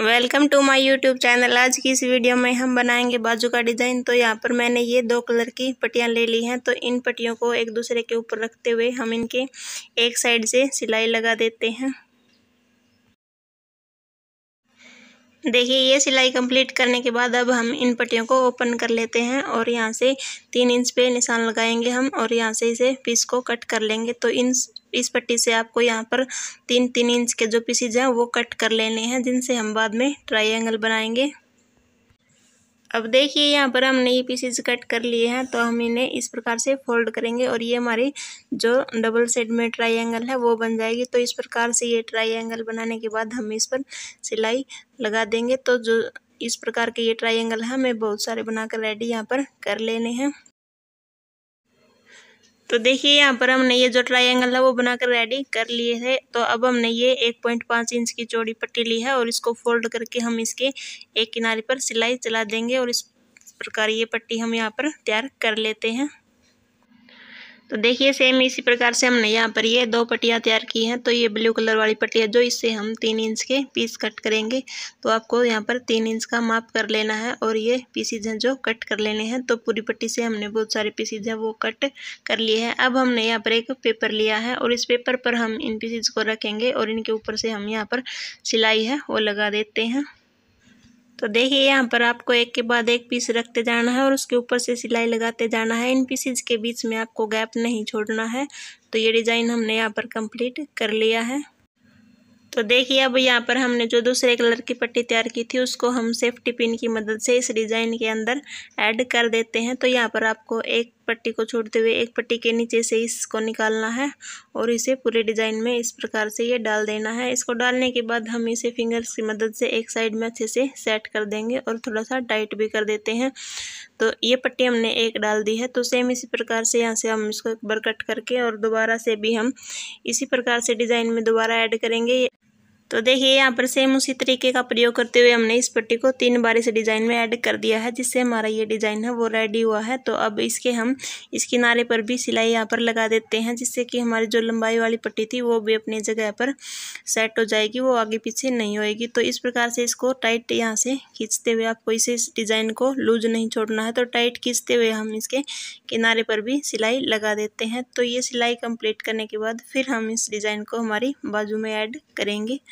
welcome to my YouTube channel आज की इस वीडियो में हम बनाएंगे बाजू का डिज़ाइन तो यहाँ पर मैंने ये दो कलर की पट्टियाँ ले ली हैं तो इन पट्टियों को एक दूसरे के ऊपर रखते हुए हम इनके एक साइड से सिलाई लगा देते हैं देखिए ये सिलाई कंप्लीट करने के बाद अब हम इन पट्टियों को ओपन कर लेते हैं और यहाँ से तीन इंच पे निशान लगाएंगे हम और यहाँ से इसे पीस को कट कर लेंगे तो इन इस पट्टी से आपको यहाँ पर तीन तीन इंच के जो पीसीज हैं वो कट कर लेने हैं जिनसे हम बाद में ट्राइंगल बनाएंगे अब देखिए यहाँ पर हमने ये पीसीज कट कर लिए हैं तो हम इन्हें इस प्रकार से फोल्ड करेंगे और ये हमारी जो डबल सेट में ट्राइंगल है वो बन जाएगी तो इस प्रकार से ये ट्राइंगल बनाने के बाद हम इस पर सिलाई लगा देंगे तो जो इस प्रकार के ये ट्राइंगल है हमें बहुत सारे बनाकर रेडी यहाँ पर कर लेने हैं तो देखिए यहाँ पर हमने ये जो ट्रायंगल है वो बनाकर रेडी कर लिए है तो अब हमने ये एक पॉइंट पाँच इंच की चौड़ी पट्टी ली है और इसको फोल्ड करके हम इसके एक किनारे पर सिलाई चला देंगे और इस प्रकार ये पट्टी हम यहाँ पर तैयार कर लेते हैं तो देखिए सेम इसी प्रकार से हमने यहाँ पर ये दो पट्टियाँ तैयार की हैं तो ये ब्लू कलर वाली पट्टी है जो इससे हम तीन इंच के पीस कट करेंगे तो आपको यहाँ पर तीन इंच का माप कर लेना है और ये पीसीज हैं जो कट कर लेने हैं तो पूरी पट्टी से हमने बहुत सारे पीसीज हैं वो कट कर लिए हैं अब हमने यहाँ पर एक पेपर लिया है और इस पेपर पर हम इन पीसीज को रखेंगे और इनके ऊपर से हम यहाँ पर सिलाई है वो लगा देते हैं तो देखिए यहाँ पर आपको एक के बाद एक पीस रखते जाना है और उसके ऊपर से सिलाई लगाते जाना है इन पीसेज के बीच में आपको गैप नहीं छोड़ना है तो ये डिज़ाइन हमने यहाँ पर कंप्लीट कर लिया है तो देखिए अब यहाँ पर हमने जो दूसरे कलर की पट्टी तैयार की थी उसको हम सेफ्टी पिन की मदद से इस डिज़ाइन के अंदर ऐड कर देते हैं तो यहाँ पर आपको एक पट्टी को छोड़ते हुए एक पट्टी के नीचे से इसको निकालना है और इसे पूरे डिज़ाइन में इस प्रकार से ये डाल देना है इसको डालने के बाद हम इसे फिंगर्स की मदद से एक साइड में अच्छे से सेट कर देंगे और थोड़ा सा टाइट भी कर देते हैं तो ये पट्टी हमने एक डाल दी है तो सेम इसी प्रकार से यहाँ से हम इसको एक बार कट करके और दोबारा से भी हम इसी प्रकार से डिज़ाइन में दोबारा ऐड करेंगे तो देखिए यहाँ पर सेम उसी तरीके का प्रयोग करते हुए हमने इस पट्टी को तीन बार इस डिज़ाइन में ऐड कर दिया है जिससे हमारा ये डिज़ाइन है वो रेडी हुआ है तो अब इसके हम इस किनारे पर भी सिलाई यहाँ पर लगा देते हैं जिससे कि हमारी जो लंबाई वाली पट्टी थी वो भी अपनी जगह पर सेट हो जाएगी वो आगे पीछे नहीं होएगी तो इस प्रकार से इसको टाइट यहाँ से खींचते हुए आपको इसे इस डिज़ाइन को लूज नहीं छोड़ना है तो टाइट खींचते हुए हम इसके किनारे पर भी सिलाई लगा देते हैं तो ये सिलाई कम्प्लीट करने के बाद फिर हम इस डिज़ाइन को हमारी बाजू में ऐड करेंगे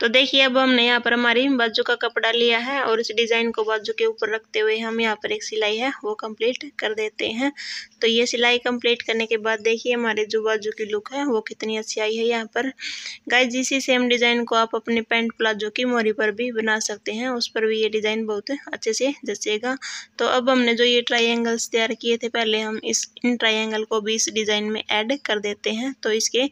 तो देखिए अब हमने यहाँ पर हमारी बाजू का कपड़ा लिया है और इस डिज़ाइन को बाजू के ऊपर रखते हुए हम यहाँ पर एक सिलाई है वो कंप्लीट कर देते हैं तो ये सिलाई कंप्लीट करने के बाद देखिए हमारे जो बाजू की लुक है वो कितनी अच्छी आई है यहाँ पर गाइज इसी सेम डिज़ाइन को आप अपने पैंट प्लाजो की मोरी पर भी बना सकते हैं उस पर भी ये डिज़ाइन बहुत अच्छे से जचेगा तो अब हमने जो ये ट्राइंगल्स तैयार किए थे पहले हम इस इन ट्राइंगल को भी इस डिज़ाइन में एड कर देते हैं तो इसके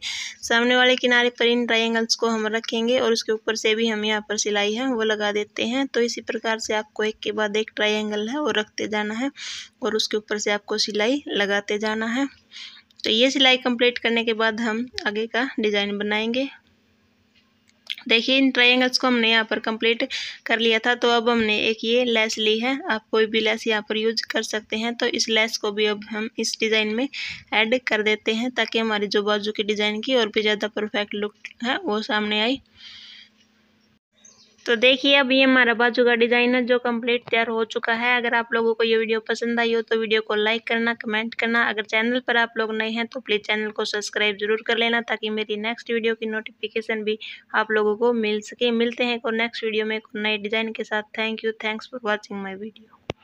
सामने वाले किनारे पर इन ट्राइंगल्स को हम रखेंगे और उसके ऊपर से भी हम यहाँ पर सिलाई है वो लगा देते हैं तो इसी प्रकार से आपको एक के बाद एक ट्राइंगल है वो रखते जाना है और उसके ऊपर से आपको सिलाई लगाते जाना है तो ये सिलाई कंप्लीट करने के बाद हम आगे का डिज़ाइन बनाएंगे देखिए इन ट्रायंगल्स को हमने यहाँ पर कंप्लीट कर लिया था तो अब हमने एक ये लेस ली है आप कोई भी लेस यहाँ पर यूज कर सकते हैं तो इस लेस को भी अब हम इस डिज़ाइन में ऐड कर देते हैं ताकि हमारी जो बाजू की डिज़ाइन की और भी ज़्यादा परफेक्ट लुक है वो सामने आई तो देखिए अब ये हमारा बाजू का डिज़ाइन है जो कंप्लीट तैयार हो चुका है अगर आप लोगों को ये वीडियो पसंद आई हो तो वीडियो को लाइक करना कमेंट करना अगर चैनल पर आप लोग नए हैं तो प्लीज़ चैनल को सब्सक्राइब जरूर कर लेना ताकि मेरी नेक्स्ट वीडियो की नोटिफिकेशन भी आप लोगों को मिल सके मिलते हैं और नेक्स्ट वीडियो में नए डिज़ाइन के साथ thank you thanks for watching my video